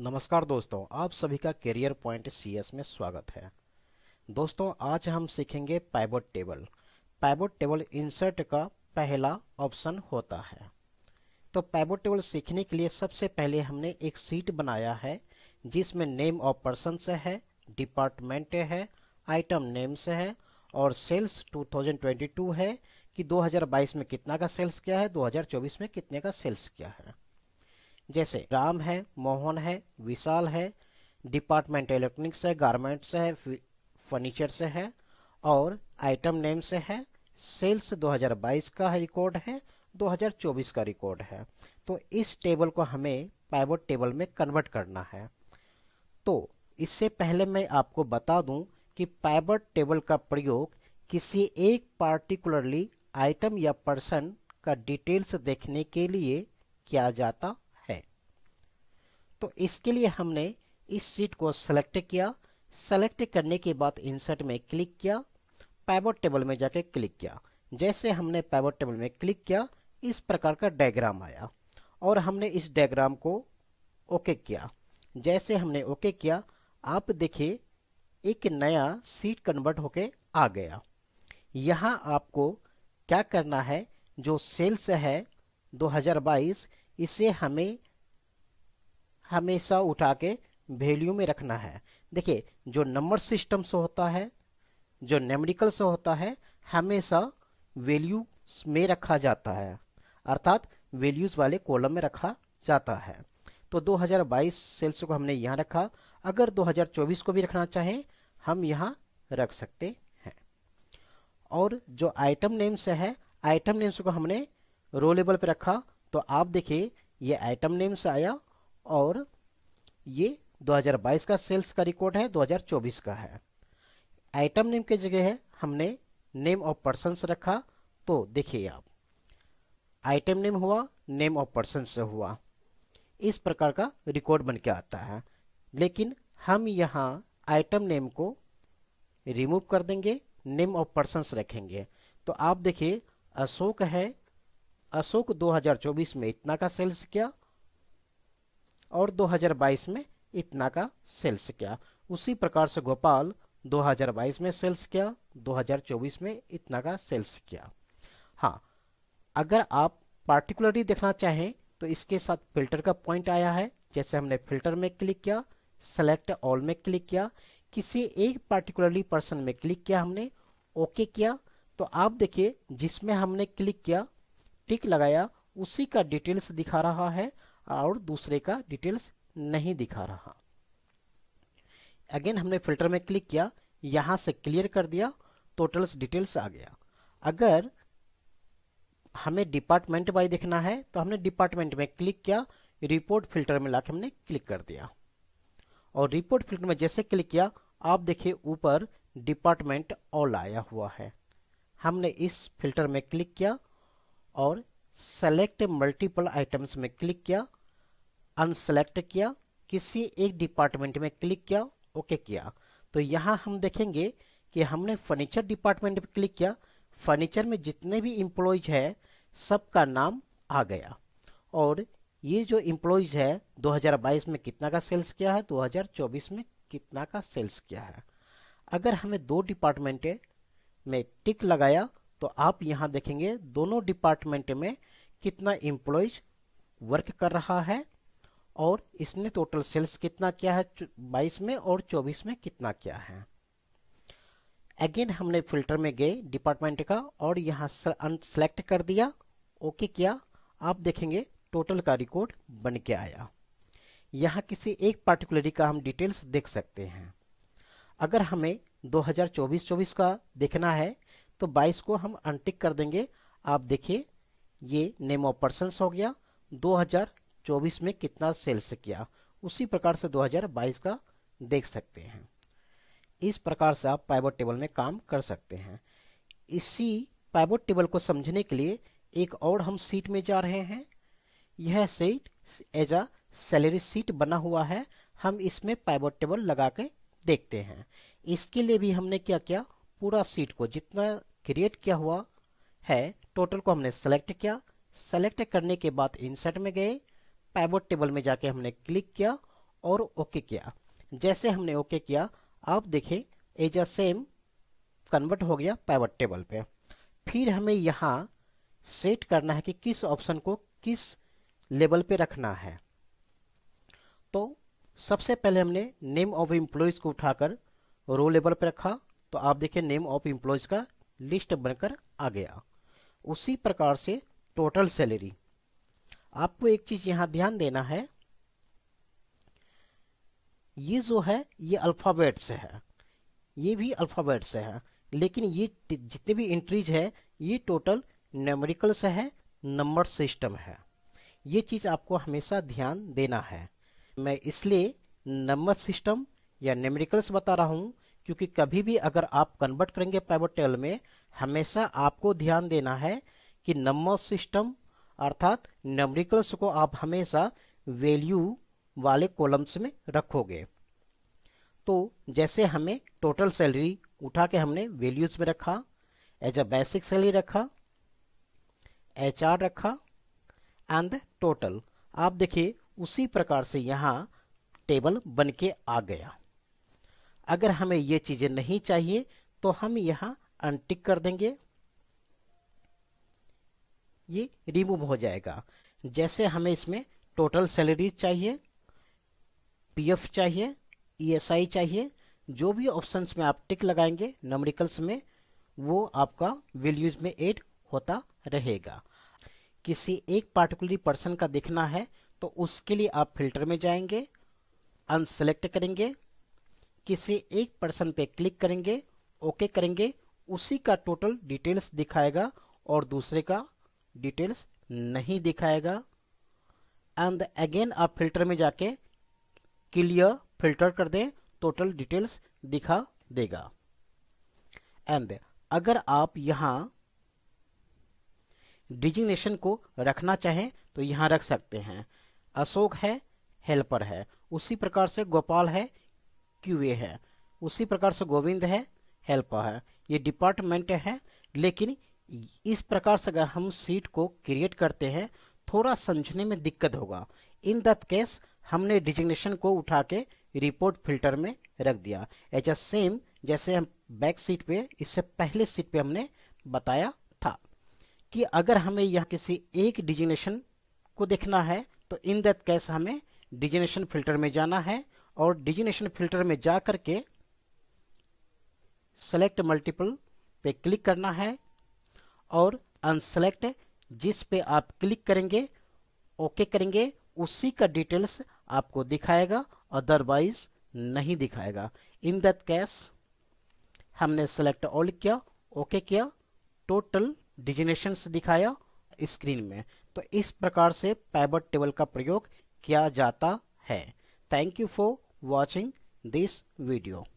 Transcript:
नमस्कार दोस्तों आप सभी का करियर पॉइंट सीएस में स्वागत है दोस्तों आज हम सीखेंगे pivot table pivot table insert का पहला ऑप्शन होता है तो पाइबोट टेबल सीखने के लिए सबसे पहले हमने एक सीट बनाया है जिसमें नेम ऑफ पर्सन से है डिपार्टमेंट है आइटम नेम से है और सेल्स 2022 है कि 2022 में कितना का सेल्स किया है 2024 में कितने का सेल्स किया है जैसे राम है मोहन है विशाल है डिपार्टमेंट इलेक्ट्रॉनिक्स है गारमेंट से है फर्नीचर से है और आइटम नेम से है सेल्स 2022 का रिकॉर्ड है 2024 का रिकॉर्ड है तो इस टेबल को हमें पाइवोट टेबल में कन्वर्ट करना है तो इससे पहले मैं आपको बता दूं कि पाइवोट टेबल का प्रयोग किसी एक पार्टिकुलरली आइटम या पर्सन का डिटेल्स देखने के लिए किया जाता तो इसके लिए हमने इस शीट को सेलेक्ट किया सेलेक्ट करने के बाद इंसर्ट में क्लिक किया पैवट टेबल में जाके क्लिक किया जैसे हमने पैवट टेबल में क्लिक किया इस प्रकार का डायग्राम आया और हमने इस डायग्राम को ओके किया जैसे हमने ओके किया आप देखिए एक नया सीट कन्वर्ट होके आ गया यहाँ आपको क्या करना है जो सेल्स है 2022 इसे हमें हमेशा उठा के वैल्यू में रखना है देखिए जो नंबर सिस्टम से होता है जो नेमरिकल से होता है हमेशा वैल्यू में रखा जाता है अर्थात वैल्यूज वाले कॉलम में रखा जाता है तो 2022 सेल्स को हमने यहाँ रखा अगर 2024 को भी रखना चाहें हम यहाँ रख सकते हैं और जो आइटम नेम्स है आइटम नेम्स को हमने रोलेबल पे रखा तो आप देखिए ये आइटम नेम्स आया और ये 2022 का सेल्स का रिकॉर्ड है 2024 का है आइटम नेम के जगह है हमने नेम ऑफ पर्सनस रखा तो देखिए आप आइटम नेम हुआ नेम ऑफ पर्सन से हुआ इस प्रकार का रिकॉर्ड बन के आता है लेकिन हम यहाँ आइटम नेम को रिमूव कर देंगे नेम ऑफ पर्सनस रखेंगे तो आप देखिए अशोक है अशोक 2024 में इतना का सेल्स किया और 2022 में इतना का सेल्स किया उसी प्रकार से गोपाल 2022 में सेल्स किया 2024 में इतना का सेल्स किया हाँ अगर आप पार्टिकुलरली देखना चाहें तो इसके साथ फिल्टर का पॉइंट आया है जैसे हमने फिल्टर में क्लिक किया सेलेक्ट ऑल में क्लिक किया किसी एक पार्टिकुलरली पर्सन में क्लिक किया हमने ओके okay किया तो आप देखिए जिसमें हमने क्लिक किया टिक लगाया उसी का डिटेल्स दिखा रहा है और दूसरे का डिटेल्स नहीं दिखा रहा अगेन हमने फिल्टर में क्लिक किया यहाँ से क्लियर कर दिया टोटल्स डिटेल्स आ गया अगर हमें डिपार्टमेंट वाइज देखना है तो हमने डिपार्टमेंट में क्लिक किया रिपोर्ट फिल्टर में लाके हमने क्लिक कर दिया और रिपोर्ट फिल्टर में जैसे क्लिक किया आप देखिए ऊपर डिपार्टमेंट ऑल आया हुआ है हमने इस फिल्टर में क्लिक किया और सेलेक्ट मल्टीपल आइटम्स में क्लिक किया अनसेलेक्ट किया किसी एक डिपार्टमेंट में क्लिक किया ओके किया तो यहाँ हम देखेंगे कि हमने फर्नीचर डिपार्टमेंट पर क्लिक किया फर्नीचर में जितने भी एम्प्लॉयज है सबका नाम आ गया और ये जो इम्प्लॉयज़ है 2022 में कितना का सेल्स किया है 2024 में कितना का सेल्स किया है अगर हमें दो डिपार्टमेंट में टिक लगाया तो आप यहाँ देखेंगे दोनों डिपार्टमेंट में कितना इम्प्लॉयज़ वर्क कर रहा है और इसने टोटल सेल्स कितना किया है 22 में और 24 में कितना किया है अगेन हमने फिल्टर में गए डिपार्टमेंट का और यहाँ सेलेक्ट कर दिया ओके किया आप देखेंगे टोटल का रिकॉर्ड बन के आया यहाँ किसी एक पार्टिकुलरी का हम डिटेल्स देख सकते हैं अगर हमें 2024-24 का देखना है तो 22 को हम अनटिक कर देंगे आप देखिए ये नेम ऑफ पर्सनस हो गया 2024 में कितना सेल्स किया उसी प्रकार से 2022 का देख सकते हैं इस प्रकार से आप पाइबोट टेबल में काम कर सकते हैं इसी पाइबोट टेबल को समझने के लिए एक और हम सीट में जा रहे हैं यह sheet as a salary sheet बना हुआ है हम इसमें पाइबोट टेबल लगा के देखते हैं इसके लिए भी हमने क्या किया पूरा सीट को जितना क्रिएट किया हुआ है टोटल को हमने सेलेक्ट किया सेलेक्ट करने के बाद इंसर्ट में गए पैबोट टेबल में जाके हमने क्लिक किया और ओके किया जैसे हमने ओके किया आप देखें एज अ सेम कन्वर्ट हो गया पैबोट टेबल पे फिर हमें यहाँ सेट करना है कि किस ऑप्शन को किस लेवल पे रखना है तो सबसे पहले हमने नेम ऑफ एम्प्लॉयज़ को उठाकर रो लेवल पे रखा तो आप देखें नेम ऑफ एम्प्लॉयज़ का लिस्ट बनकर आ गया उसी प्रकार से टोटल सैलरी आपको एक चीज यहां ध्यान देना है ये जो है ये अल्फाबेट से है ये भी अल्फाबेट से है लेकिन ये जितने भी एंट्रीज है ये टोटल न्यूमेरिकल से है नंबर सिस्टम है ये चीज आपको हमेशा ध्यान देना है मैं इसलिए नंबर सिस्टम या न्यूमेरिकल्स बता रहा हूँ क्योंकि कभी भी अगर आप कन्वर्ट करेंगे पैवट में हमेशा आपको ध्यान देना है कि नंबर सिस्टम अर्थात नंबरिकल्स को आप हमेशा वैल्यू वाले कॉलम्स में रखोगे तो जैसे हमें टोटल सैलरी उठा के हमने वैल्यूज में रखा एज अ बेसिक सैलरी रखा एच आर रखा एंड टोटल आप देखिए उसी प्रकार से यहाँ टेबल बन के आ गया अगर हमें ये चीज़ें नहीं चाहिए तो हम यहाँ अनटिक कर देंगे ये रिमूव हो जाएगा जैसे हमें इसमें टोटल सैलरी चाहिए पीएफ चाहिए ईएसआई e चाहिए जो भी ऑप्शंस में आप टिक लगाएंगे नमरिकल्स में वो आपका वैल्यूज में एड होता रहेगा किसी एक पार्टिकुलर पर्सन का देखना है तो उसके लिए आप फिल्टर में जाएंगे अनसेलेक्ट करेंगे किसी एक पर्सन पे क्लिक करेंगे ओके करेंगे उसी का टोटल डिटेल्स दिखाएगा और दूसरे का डिटेल्स नहीं दिखाएगा एंड अगेन आप फिल्टर में जाके क्लियर फिल्टर कर दें टोटल डिटेल्स दिखा देगा एंड अगर आप यहाँ डिजिग्नेशन को रखना चाहें तो यहाँ रख सकते हैं अशोक है हेल्पर है उसी प्रकार से गोपाल है क्यूए है उसी प्रकार से गोविंद है हेल्पर है ये डिपार्टमेंट है लेकिन इस प्रकार से अगर हम सीट को क्रिएट करते हैं थोड़ा समझने में दिक्कत होगा इन दैट केस हमने डिजिग्नेशन को उठा के रिपोर्ट फिल्टर में रख दिया एच अ सेम जैसे हम बैक सीट पे इससे पहले सीट पे हमने बताया था कि अगर हमें यह किसी एक डिजिग्नेशन को देखना है तो इन दैट केस हमें डिजिग्नेशन फिल्टर में जाना है और डिजिग्नेशन फिल्टर में जा करके सेलेक्ट मल्टीपल पे क्लिक करना है और अनसेलेक्ट जिस पे आप क्लिक करेंगे ओके करेंगे उसी का डिटेल्स आपको दिखाएगा अदरवाइज नहीं दिखाएगा इन दैट केस हमने सेलेक्ट ऑल किया ओके किया टोटल डिजिनेशन दिखाया स्क्रीन में तो इस प्रकार से पैबर्ट टेबल का प्रयोग किया जाता है thank you for watching this video